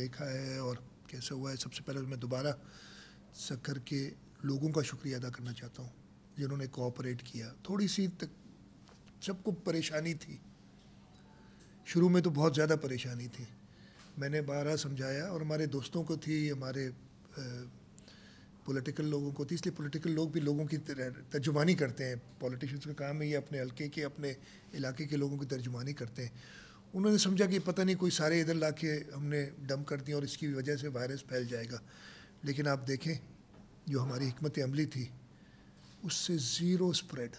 देखा है और कैसे हुआ है सबसे पहले तो मैं दोबारा सखर के लोगों का शुक्रिया अदा करना चाहता हूँ जिन्होंने कोऑपरेट किया थोड़ी सी तक सबको परेशानी थी शुरू में तो बहुत ज़्यादा परेशानी थी मैंने बारह समझाया और हमारे दोस्तों को थी हमारे पॉलिटिकल लोगों को थी इसलिए पॉलिटिकल लोग भी लोगों की तर्जुमानी करते हैं पॉलिटिशियंस का काम है ये अपने हल्के के अपने इलाके के लोगों की तर्जुमानी करते हैं उन्होंने समझा कि पता नहीं कोई सारे इधर ला के हमने डम कर दिए और इसकी वजह से वायरस फैल जाएगा लेकिन आप देखें जो हमारी हमत अमली थी उससे ज़ीरो स्प्रेड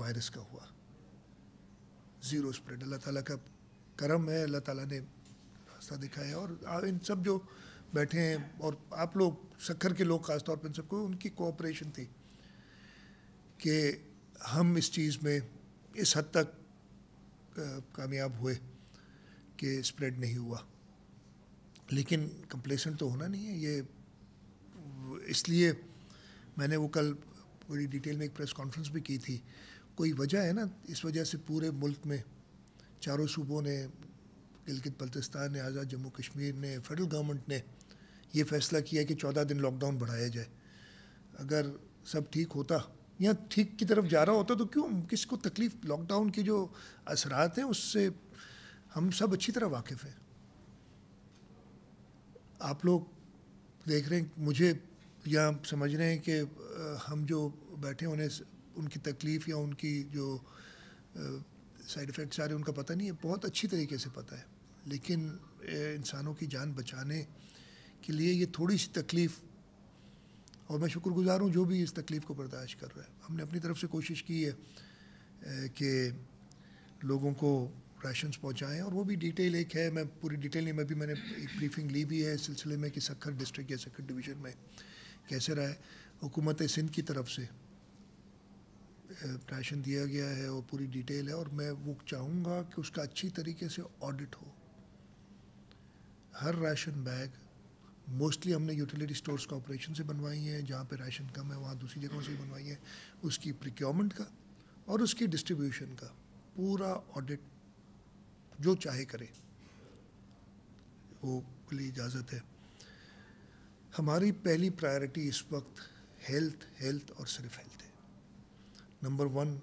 वायरस का हुआ ज़ीरो स्प्रेड अल्लाह ताला का करम है अल्लाह ताला ने रास्ता दिखाया और इन सब जो बैठे हैं और आप लोग सखर के लोग खासतौर पर इन सबको उनकी कोऑपरेशन थी कि हम इस चीज़ में इस हद तक कामयाब हुए कि स्प्रेड नहीं हुआ लेकिन कंप्लेसेंट तो होना नहीं है ये इसलिए मैंने वो कल पूरी डिटेल में एक प्रेस कॉन्फ्रेंस भी की थी कोई वजह है ना इस वजह से पूरे मुल्क में चारों सूबों ने गिलगित बल्तिस्तान ने आज़ाद जम्मू कश्मीर ने फेडरल गवर्नमेंट ने ये फैसला किया कि चौदह दिन लॉकडाउन बढ़ाया जाए अगर सब ठीक होता या ठीक की तरफ जा रहा होता तो क्यों किसको तकलीफ लॉकडाउन के जो असरात हैं उससे हम सब अच्छी तरह वाकिफ़ हैं आप लोग देख रहे हैं मुझे या समझ रहे हैं कि हम जो बैठे उन्हें उनकी तकलीफ़ या उनकी जो साइड इफ़ेक्ट्स आ रहे हैं उनका पता नहीं है बहुत अच्छी तरीके से पता है लेकिन इंसानों की जान बचाने के लिए ये थोड़ी सी तकलीफ़ और मैं शुक्रगुजार हूँ जो भी इस तकलीफ़ को बर्दाश्त कर रहा है हमने अपनी तरफ से कोशिश की है कि लोगों को राशन पहुँचाएँ और वो भी डिटेल एक है मैं पूरी डिटेल नहीं मैं भी मैंने एक ब्रीफिंग ली भी है इस सिलसिले में कि सखर डिस्ट्रिक्ट या सखर डिवीज़न में कैसे रहा है हुकूमत सिंध की तरफ से राशन दिया गया है और पूरी डिटेल है और मैं वो चाहूँगा कि उसका अच्छी तरीके से ऑडिट हो हर राशन बैग मोस्टली हमने यूटिलिटी स्टोर्स ऑपरेशन से बनवाई हैं जहाँ पे राशन कम है वहाँ दूसरी जगहों से बनवाई है उसकी प्रिक्योरमेंट का और उसकी डिस्ट्रीब्यूशन का पूरा ऑडिट जो चाहे करे वो के लिए इजाज़त है हमारी पहली प्रायोरिटी इस वक्त हेल्थ हेल्थ और सिर्फ हेल्थ है नंबर वन